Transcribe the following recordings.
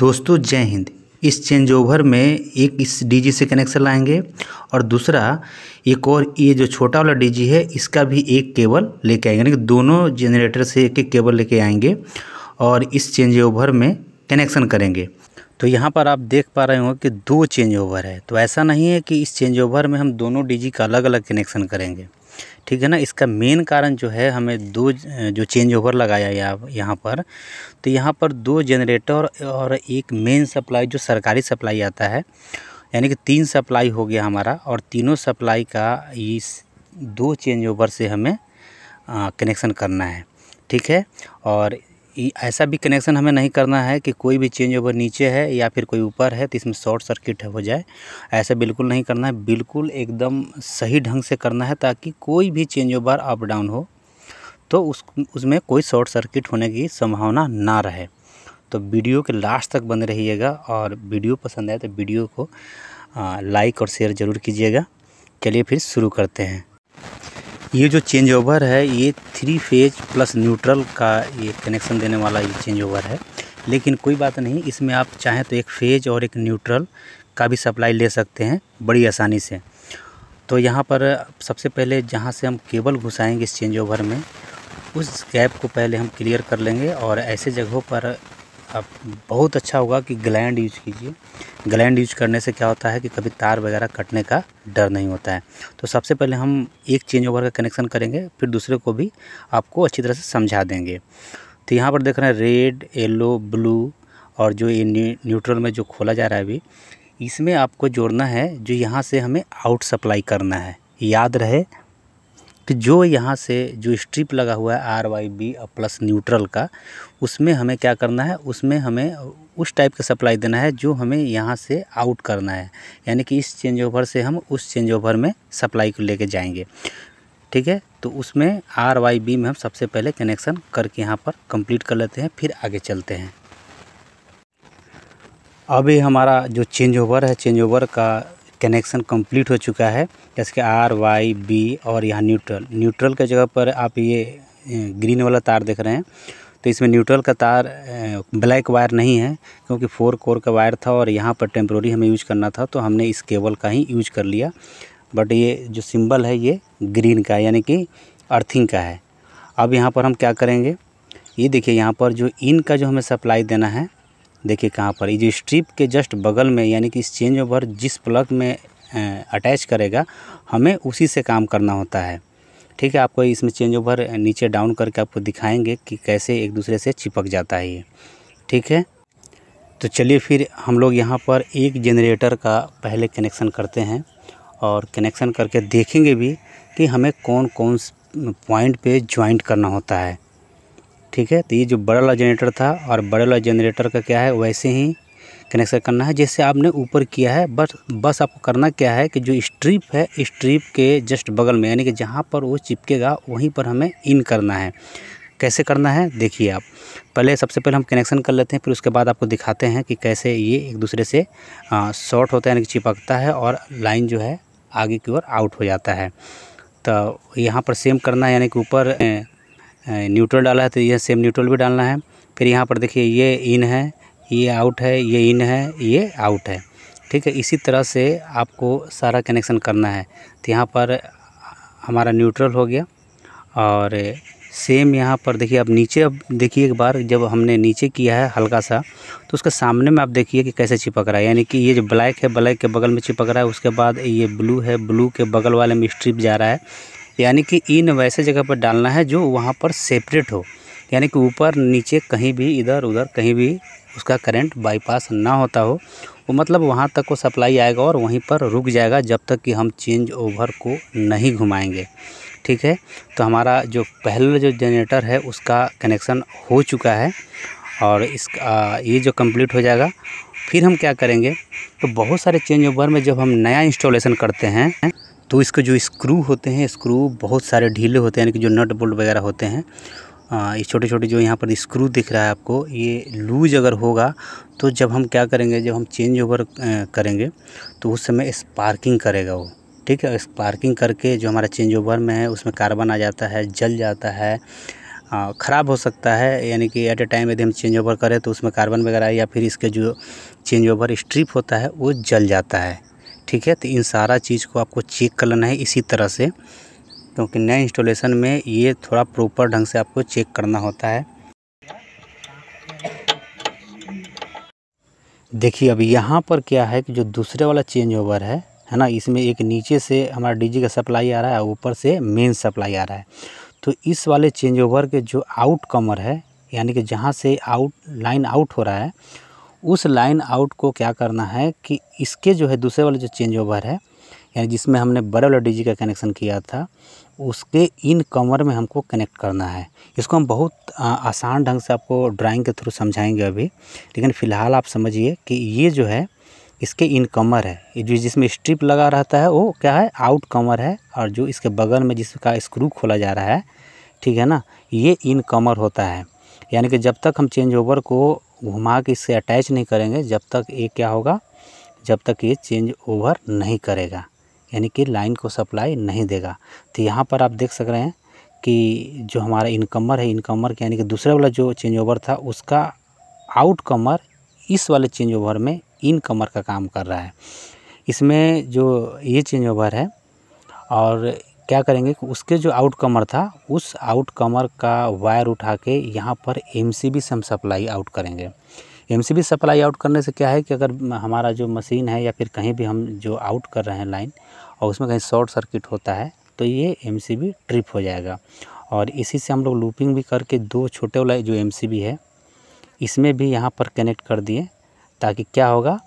दोस्तों जय हिंद इस चेंज ओवर में एक इस डीजी से कनेक्शन लाएंगे और दूसरा एक और ये जो छोटा वाला डीजी है इसका भी एक केबल लेके आएंगे यानी कि दोनों जनरेटर से एक एक केबल लेके आएंगे और इस चेंज ओवर में कनेक्शन करेंगे तो यहाँ पर आप देख पा रहे होंगे कि दो चेंज ओवर है तो ऐसा नहीं है कि इस चेंज ओवर में हम दोनों डी का अलग अलग कनेक्शन करेंगे ठीक है ना इसका मेन कारण जो है हमें दो जो चेंज ओवर लगाया गया यहाँ पर तो यहाँ पर दो जनरेटर और एक मेन सप्लाई जो सरकारी सप्लाई आता है यानी कि तीन सप्लाई हो गया हमारा और तीनों सप्लाई का इस दो चेंज ओवर से हमें कनेक्शन करना है ठीक है और ऐसा भी कनेक्शन हमें नहीं करना है कि कोई भी चेंज ओवर नीचे है या फिर कोई ऊपर है तो इसमें शॉर्ट सर्किट हो जाए ऐसा बिल्कुल नहीं करना है बिल्कुल एकदम सही ढंग से करना है ताकि कोई भी चेंज ओवर अप डाउन हो तो उस उसमें कोई शॉर्ट सर्किट होने की संभावना ना रहे तो वीडियो के लास्ट तक बने रहिएगा और वीडियो पसंद आए तो वीडियो को लाइक और शेयर ज़रूर कीजिएगा चलिए फिर शुरू करते हैं ये जो चेंज ओवर है ये थ्री फेज प्लस न्यूट्रल का ये कनेक्शन देने वाला ये चेंज ओवर है लेकिन कोई बात नहीं इसमें आप चाहें तो एक फेज और एक न्यूट्रल का भी सप्लाई ले सकते हैं बड़ी आसानी से तो यहाँ पर सबसे पहले जहाँ से हम केबल घुसाएंगे इस चेंज ओवर में उस गैप को पहले हम क्लियर कर लेंगे और ऐसे जगहों पर आप बहुत अच्छा होगा कि ग्लैंड यूज कीजिए ग्लैंड यूज करने से क्या होता है कि कभी तार वगैरह कटने का डर नहीं होता है तो सबसे पहले हम एक चेंज ओवर का कनेक्शन करेंगे फिर दूसरे को भी आपको अच्छी तरह से समझा देंगे तो यहाँ पर देख रहे हैं रेड येलो ब्लू और जो ये न्यूट्रल में जो खोला जा रहा है अभी इसमें आपको जोड़ना है जो यहाँ से हमें आउट सप्लाई करना है याद रहे कि जो यहाँ से जो स्ट्रिप लगा हुआ है R Y B plus neutral का उसमें हमें क्या करना है उसमें हमें उस टाइप का सप्लाई देना है जो हमें यहाँ से आउट करना है यानी कि इस चेंज ओवर से हम उस चेंज ओवर में सप्लाई को लेके जाएंगे ठीक है तो उसमें आर वाई बी में हम सबसे पहले कनेक्शन करके यहाँ पर कंप्लीट कर लेते हैं फिर आगे चलते हैं अभी हमारा जो चेंज ओवर है चेंज ओवर का कनेक्शन कंप्लीट हो चुका है जैसे कि आर वाई बी और यहाँ न्यूट्रल न्यूट्रल के जगह पर आप ये ग्रीन वाला तार देख रहे हैं तो इसमें न्यूट्रल का तार ब्लैक वायर नहीं है क्योंकि फोर कोर का वायर था और यहाँ पर टेम्प्रोरी हमें यूज करना था तो हमने इस केबल का ही यूज कर लिया बट ये जो सिंबल है ये ग्रीन का यानी कि अर्थिंग का है अब यहाँ पर हम क्या करेंगे ये देखिए यहाँ पर जो इन का जो हमें सप्लाई देना है देखिए कहाँ पर ये जो स्ट्रिप के जस्ट बगल में यानी कि इस चेंज ओवर जिस प्लग में अटैच करेगा हमें उसी से काम करना होता है ठीक है आपको इसमें चेंज ओवर नीचे डाउन करके आपको दिखाएंगे कि कैसे एक दूसरे से चिपक जाता है ये ठीक है तो चलिए फिर हम लोग यहाँ पर एक जनरेटर का पहले कनेक्शन करते हैं और कनेक्शन करके देखेंगे भी कि हमें कौन कौन पॉइंट पे ज्वाइंट करना होता है ठीक है तो ये जो बड़ा वाला जनरेटर था और बड़े वाला जनरेटर का क्या है वैसे ही कनेक्शन करना है जैसे आपने ऊपर किया है बस बस आपको करना क्या है कि जो स्ट्रिप है स्ट्रिप के जस्ट बगल में यानी कि जहाँ पर वो चिपकेगा वहीं पर हमें इन करना है कैसे करना है देखिए आप पहले सबसे पहले हम कनेक्शन कर लेते हैं फिर उसके बाद आपको दिखाते हैं कि कैसे ये एक दूसरे से शॉर्ट होता है यानी कि चिपकता है और लाइन जो है आगे की ओर आउट हो जाता है तो यहाँ पर सेम करना है यानी कि ऊपर न्यूट्रल डाला है तो यह सेम न्यूट्रल भी डालना है फिर यहाँ पर देखिए ये इन है ये आउट है ये इन है ये आउट है ठीक है इसी तरह से आपको सारा कनेक्शन करना है तो यहाँ पर हमारा न्यूट्रल हो गया और सेम यहाँ पर देखिए अब नीचे अब देखिए एक बार जब हमने नीचे किया है हल्का सा तो उसके सामने में आप देखिए कि कैसे चिपक रहा है यानी कि ये जो ब्लैक है ब्लैक के बगल में चिपक रहा है उसके बाद ये ब्लू है ब्लू के बगल वाले में स्ट्रिप जा रहा है यानी कि इन वैसे जगह पर डालना है जो वहाँ पर सेपरेट हो यानी कि ऊपर नीचे कहीं भी इधर उधर कहीं भी उसका करंट बाईपास ना होता हो वो मतलब वहाँ तक वो सप्लाई आएगा और वहीं पर रुक जाएगा जब तक कि हम चेंज ओवर को नहीं घुमाएंगे ठीक है तो हमारा जो पहला जो जनरेटर है उसका कनेक्शन हो चुका है और इसका ये जो कंप्लीट हो जाएगा फिर हम क्या करेंगे तो बहुत सारे चेंज ओवर में जब हम नया इंस्टॉलेशन करते हैं तो इसके जो स्क्रू होते हैं स्क्रू बहुत सारे ढीले होते हैं यानी कि जो नट बोल्ट वगैरह होते हैं ये छोटे छोटे जो यहाँ पर स्क्रू दिख रहा है आपको ये लूज अगर होगा तो जब हम क्या करेंगे जब हम चेंज ओवर करेंगे तो उस समय स्पार्किंग करेगा वो ठीक है स्पार्किंग करके जो हमारा चेंज ओवर में है उसमें कार्बन आ जाता है जल जाता है ख़राब हो सकता है यानी कि एट ए टाइम यदि हम चेंज ओवर करें तो उसमें कार्बन वगैरह या फिर इसके जो चेंज ओवर स्ट्रिप होता है वो जल जाता है ठीक है तो इन सारा चीज़ को आपको चेक कर लेना है इसी तरह से क्योंकि नए इंस्टॉलेशन में ये थोड़ा प्रॉपर ढंग से आपको चेक करना होता है देखिए अब यहाँ पर क्या है कि जो दूसरे वाला चेंज ओवर है है ना इसमें एक नीचे से हमारा डीजी का सप्लाई आ रहा है ऊपर से मेन सप्लाई आ रहा है तो इस वाले चेंज ओवर के जो आउट कमर है यानी कि जहाँ से आउट लाइन आउट हो रहा है उस लाइन आउट को क्या करना है कि इसके जो है दूसरे वाले जो चेंज ओवर है यानी जिसमें हमने बड़े वाला डीजी का कनेक्शन किया था उसके इन कमर में हमको कनेक्ट करना है इसको हम बहुत आसान ढंग से आपको ड्राइंग के थ्रू समझाएंगे अभी लेकिन फ़िलहाल आप समझिए कि ये जो है इसके इन कमर है जो जिसमें स्ट्रिप लगा रहता है वो क्या है आउट कमर है और जो इसके बगल में जिसका स्क्रू खोला जा रहा है ठीक है ना ये इन कमर होता है यानी कि जब तक हम चेंज ओवर को घुमा के इससे अटैच नहीं करेंगे जब तक ये क्या होगा जब तक ये चेंज ओवर नहीं करेगा यानी कि लाइन को सप्लाई नहीं देगा तो यहाँ पर आप देख सक रहे हैं कि जो हमारा इनकमर है इनकमर यानी कि दूसरे वाला जो चेंज ओवर था उसका आउट कमर इस वाले चेंज ओवर में इन कमर का काम कर रहा है इसमें जो ये चेंज ओवर है और क्या करेंगे कि उसके जो आउट कमर था उस आउट कमर का वायर उठा के यहाँ पर एम से हम सप्लाई आउट करेंगे एम सप्लाई आउट करने से क्या है कि अगर हमारा जो मशीन है या फिर कहीं भी हम जो आउट कर रहे हैं लाइन और उसमें कहीं शॉर्ट सर्किट होता है तो ये एम ट्रिप हो जाएगा और इसी से हम लोग लूपिंग भी करके दो छोटे वाला जो एम है इसमें भी यहाँ पर कनेक्ट कर दिए ताकि क्या होगा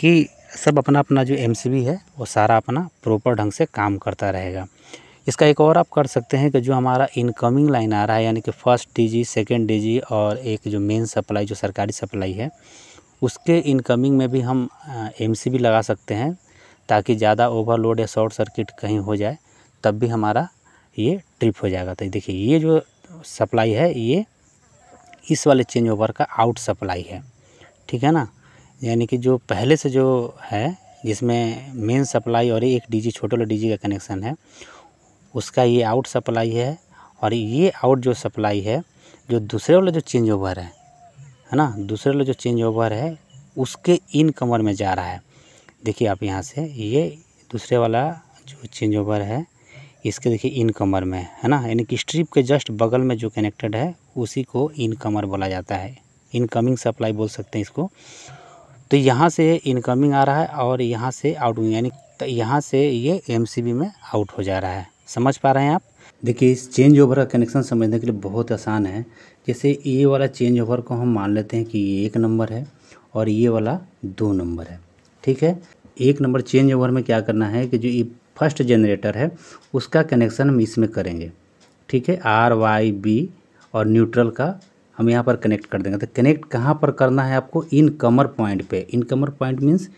कि सब अपना अपना जो एम है वो सारा अपना प्रॉपर ढंग से काम करता रहेगा इसका एक और आप कर सकते हैं कि जो हमारा इनकमिंग लाइन आ रहा है यानी कि फर्स्ट डीजी सेकेंड डीजी और एक जो मेन सप्लाई जो सरकारी सप्लाई है उसके इनकमिंग में भी हम एम सी लगा सकते हैं ताकि ज़्यादा ओवरलोड या शॉर्ट सर्किट कहीं हो जाए तब भी हमारा ये ट्रिप हो जाएगा तो देखिए ये जो सप्लाई है ये इस वाले चेंज ओवर का आउट सप्लाई है ठीक है ना यानी कि जो पहले से जो है जिसमें मेन सप्लाई और एक डीजी छोटे वाले डीजी का कनेक्शन है उसका ये आउट सप्लाई है और ये आउट जो सप्लाई है जो दूसरे वाला जो चेंज ओवर है है ना दूसरे वाला जो चेंज ओवर है उसके इन कमर में जा रहा है देखिए आप यहाँ से ये दूसरे वाला जो चेंज ओवर है इसके देखिए इन कमर में है ना यानी कि स्ट्रिप के जस्ट बगल में जो कनेक्टेड है उसी को इन कमर बोला जाता है इनकमिंग सप्लाई बोल सकते हैं इसको तो यहाँ से इनकमिंग आ रहा है और यहाँ से आउट यानी यहाँ से ये एम में आउट हो जा रहा है समझ पा रहे हैं आप देखिए इस चेंज ओवर का कनेक्शन समझने के लिए बहुत आसान है जैसे ये वाला चेंज ओवर को हम मान लेते हैं कि ये एक नंबर है और ये वाला दो नंबर है ठीक है एक नंबर चेंज ओवर में क्या करना है कि जो ये फर्स्ट जनरेटर है उसका कनेक्शन हम इसमें करेंगे ठीक है आर वाई बी और न्यूट्रल का हम यहाँ पर कनेक्ट कर देंगे तो कनेक्ट कहाँ पर करना है आपको इन कमर पॉइंट पे इन कमर पॉइंट मीन्स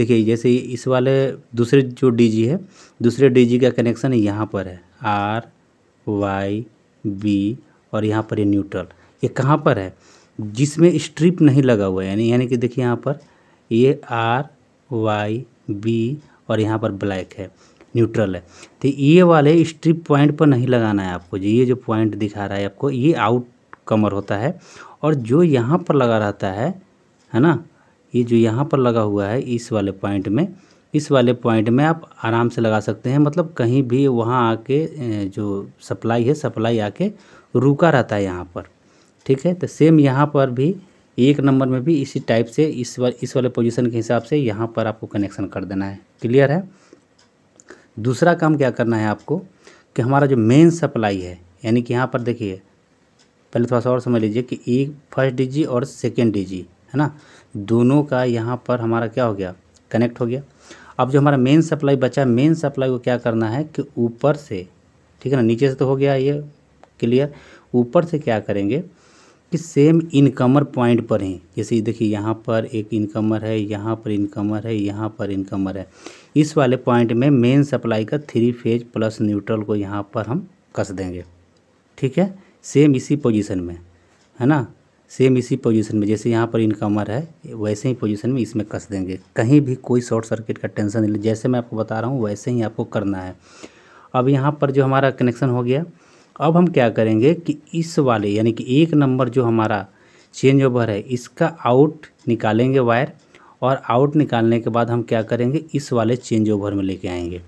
देखिए जैसे इस वाले दूसरे जो डीजी है दूसरे डीजी का कनेक्शन यहाँ पर है आर वाई बी और यहाँ पर ये यह न्यूट्रल ये कहाँ पर है जिसमें स्ट्रिप नहीं लगा हुआ है यानी यानी कि देखिए यहाँ पर ये आर वाई बी और यहाँ पर ब्लैक है न्यूट्रल है तो ये वाले स्ट्रिप पॉइंट पर नहीं लगाना है आपको ये जो पॉइंट दिखा रहा है आपको ये आउट कमर होता है और जो यहाँ पर लगा रहता है है ना ये जो यहाँ पर लगा हुआ है इस वाले पॉइंट में इस वाले पॉइंट में आप आराम से लगा सकते हैं मतलब कहीं भी वहाँ आके जो सप्लाई है सप्लाई आके रुका रहता है यहाँ पर ठीक है तो सेम यहाँ पर भी एक नंबर में भी इसी टाइप से इस वा, इस वाले पोजीशन के हिसाब से यहाँ पर आपको कनेक्शन कर देना है क्लियर है दूसरा काम क्या करना है आपको कि हमारा जो मेन सप्लाई है यानी कि यहाँ पर देखिए पहले थोड़ा सा और समझ लीजिए कि एक फर्स्ट डीजी और सेकेंड डीजी है ना दोनों का यहाँ पर हमारा क्या हो गया कनेक्ट हो गया अब जो हमारा मेन सप्लाई बचा मेन सप्लाई को क्या करना है कि ऊपर से ठीक है ना नीचे से तो हो गया ये क्लियर ऊपर से क्या करेंगे कि सेम इनकमर पॉइंट पर ही जैसे देखिए यहाँ पर एक इनकमर है यहाँ पर इनकमर है यहाँ पर इनकमर है इस वाले पॉइंट में मेन सप्लाई का थ्री फेज प्लस न्यूट्रल को यहाँ पर हम कस देंगे ठीक है सेम इसी पोजीशन में है ना सेम इसी पोजीशन में जैसे यहाँ पर इनकमर है वैसे ही पोजीशन में इसमें कस देंगे कहीं भी कोई शॉर्ट सर्किट का टेंशन नहीं जैसे मैं आपको बता रहा हूँ वैसे ही आपको करना है अब यहाँ पर जो हमारा कनेक्शन हो गया अब हम क्या करेंगे कि इस वाले यानी कि एक नंबर जो हमारा चेंज ओवर है इसका आउट निकालेंगे वायर और आउट निकालने के बाद हम क्या करेंगे इस वाले चेंज ओवर में लेके आएंगे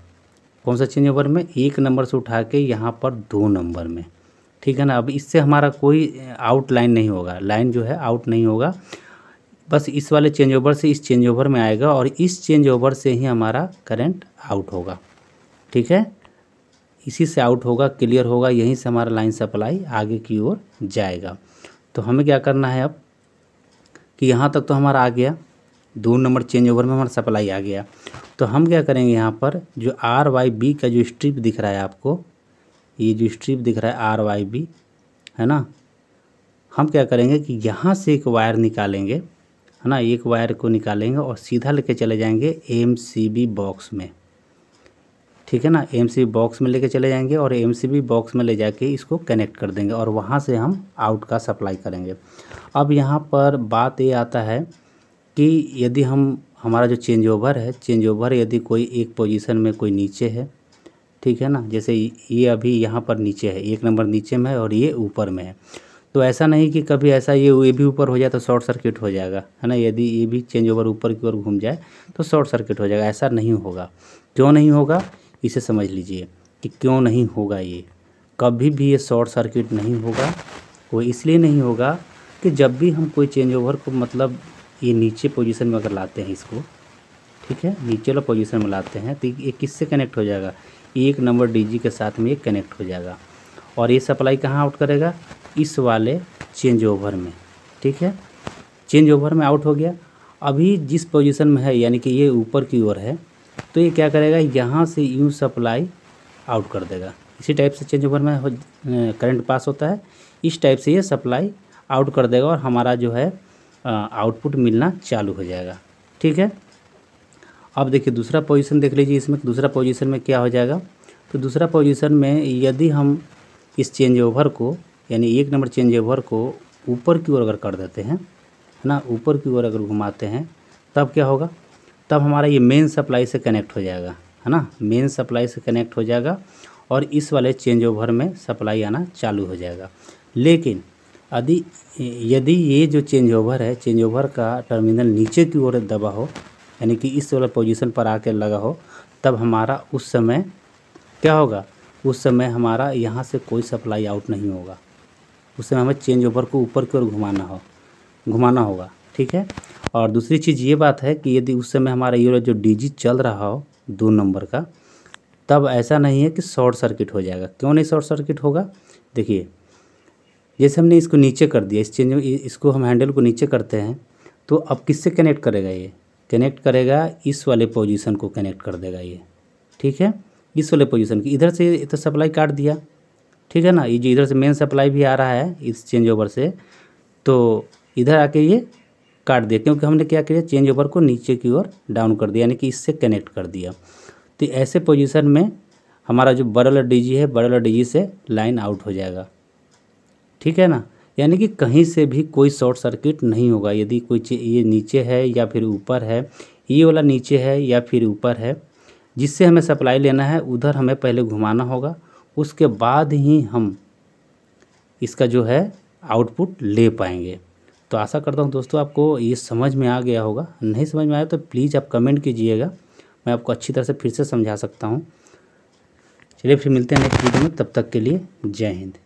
कौन सा चेंज ओवर में एक नंबर से उठा के यहाँ पर दो नंबर में ठीक है ना अब इससे हमारा कोई आउट लाइन नहीं होगा लाइन जो है आउट नहीं होगा बस इस वाले चेंज ओवर से इस चेंज ओवर में आएगा और इस चेंज ओवर से ही हमारा करंट आउट होगा ठीक है इसी से आउट होगा क्लियर होगा यहीं से हमारा लाइन सप्लाई आगे की ओर जाएगा तो हमें क्या करना है अब कि यहाँ तक तो हमारा आ गया दो नंबर चेंज ओवर में हमारा सप्लाई आ गया तो हम क्या करेंगे यहाँ पर जो आर वाई बी का जो स्ट्रिप दिख रहा है आपको ये जो स्ट्रिप दिख रहा है आर वाई बी है ना हम क्या करेंगे कि यहाँ से एक वायर निकालेंगे है ना एक वायर को निकालेंगे और सीधा लेके चले जाएंगे एम सी बी बॉक्स में ठीक है ना एम सी बॉक्स में लेके चले जाएंगे और एम सी बी बॉक्स में ले जाके इसको कनेक्ट कर देंगे और वहाँ से हम आउट का सप्लाई करेंगे अब यहाँ पर बात ये आता है कि यदि हम हमारा जो चेंज ओवर है चेंज ओवर यदि कोई एक पोजीशन में कोई नीचे है ठीक है ना जैसे ये अभी यहाँ पर नीचे है एक नंबर नीचे में है और ये ऊपर में है तो ऐसा नहीं कि कभी ऐसा ये ये भी ऊपर हो जाए तो शॉर्ट सर्किट हो जाएगा है ना यदि ये भी चेंज ओवर ऊपर की ओर घूम जाए तो शॉर्ट सर्किट हो जाएगा ऐसा नहीं होगा क्यों नहीं होगा इसे समझ लीजिए कि क्यों नहीं होगा ये कभी भी ये शॉर्ट सर्किट नहीं होगा वो इसलिए नहीं होगा कि जब भी हम कोई चेंज ओवर को मतलब ये नीचे पोजीशन में अगर लाते हैं इसको ठीक है नीचे वाला पोजीशन में लाते हैं तो ये किससे कनेक्ट हो जाएगा एक नंबर डीजी के साथ में ये कनेक्ट हो जाएगा और ये सप्लाई कहाँ आउट करेगा इस वाले चेंज ओवर में ठीक है चेंज ओवर में आउट हो गया अभी जिस पोजीशन में है यानी कि ये ऊपर की ओर है तो ये क्या करेगा यहाँ से यू सप्लाई आउट कर देगा इसी टाइप से चेंज ओवर में करंट पास होता है इस टाइप से ये सप्लाई आउट कर देगा और हमारा जो है आउटपुट मिलना चालू हो जाएगा ठीक है अब देखिए दूसरा पोजीशन देख लीजिए इसमें दूसरा पोजीशन में क्या हो जाएगा तो दूसरा पोजीशन में यदि हम इस चेंज ओवर को यानी एक नंबर चेंज ओवर को ऊपर की ओर अगर कर देते हैं है ना ऊपर की ओर अगर घुमाते हैं तब क्या होगा तब हमारा ये मेन सप्लाई से कनेक्ट हो जाएगा है ना मेन सप्लाई से कनेक्ट हो जाएगा और इस वाले चेंज ओवर में सप्लाई आना चालू हो जाएगा लेकिन यदि यदि ये जो चेंज ओवर है चेंज ओवर का टर्मिनल नीचे की ओर दबा हो यानी कि इस वाला पोजीशन पर आके लगा हो तब हमारा उस समय क्या होगा उस समय हमारा यहाँ से कोई सप्लाई आउट नहीं होगा उस समय हमें चेंज ओवर को ऊपर की ओर घुमाना हो घुमाना होगा ठीक है और दूसरी चीज़ ये बात है कि यदि उस समय हमारा ये जो डीजी चल रहा हो दो नंबर का तब ऐसा नहीं है कि शॉर्ट सर्किट हो जाएगा क्यों नहीं शॉर्ट सर्किट होगा देखिए जैसे हमने इसको नीचे कर दिया इस चेंज इसको हम हैंडल को नीचे करते हैं तो अब किससे कनेक्ट करेगा ये कनेक्ट करेगा इस वाले पोजीशन को कनेक्ट कर देगा ये ठीक है इस वाले पोजीशन की इधर से तो सप्लाई काट दिया ठीक है ना ये जो इधर से मेन सप्लाई भी आ रहा है इस चेंज ओवर से तो इधर आके ये काट दिया क्योंकि हमने क्या किया चेंज ओवर को नीचे की ओर डाउन कर दिया यानी कि इससे कनेक्ट कर दिया तो ऐसे पोजिशन में हमारा जो बरल डीजी है बरल डी से लाइन आउट हो जाएगा ठीक है ना यानी कि कहीं से भी कोई शॉर्ट सर्किट नहीं होगा यदि कोई ये नीचे है या फिर ऊपर है ये वाला नीचे है या फिर ऊपर है जिससे हमें सप्लाई लेना है उधर हमें पहले घुमाना होगा उसके बाद ही हम इसका जो है आउटपुट ले पाएंगे तो आशा करता हूँ दोस्तों आपको ये समझ में आ गया होगा नहीं समझ में आया तो प्लीज़ आप कमेंट कीजिएगा मैं आपको अच्छी तरह से फिर से समझा सकता हूँ चलिए फिर मिलते हैं नेक्स्ट वीडियो में तब तक के लिए जय हिंद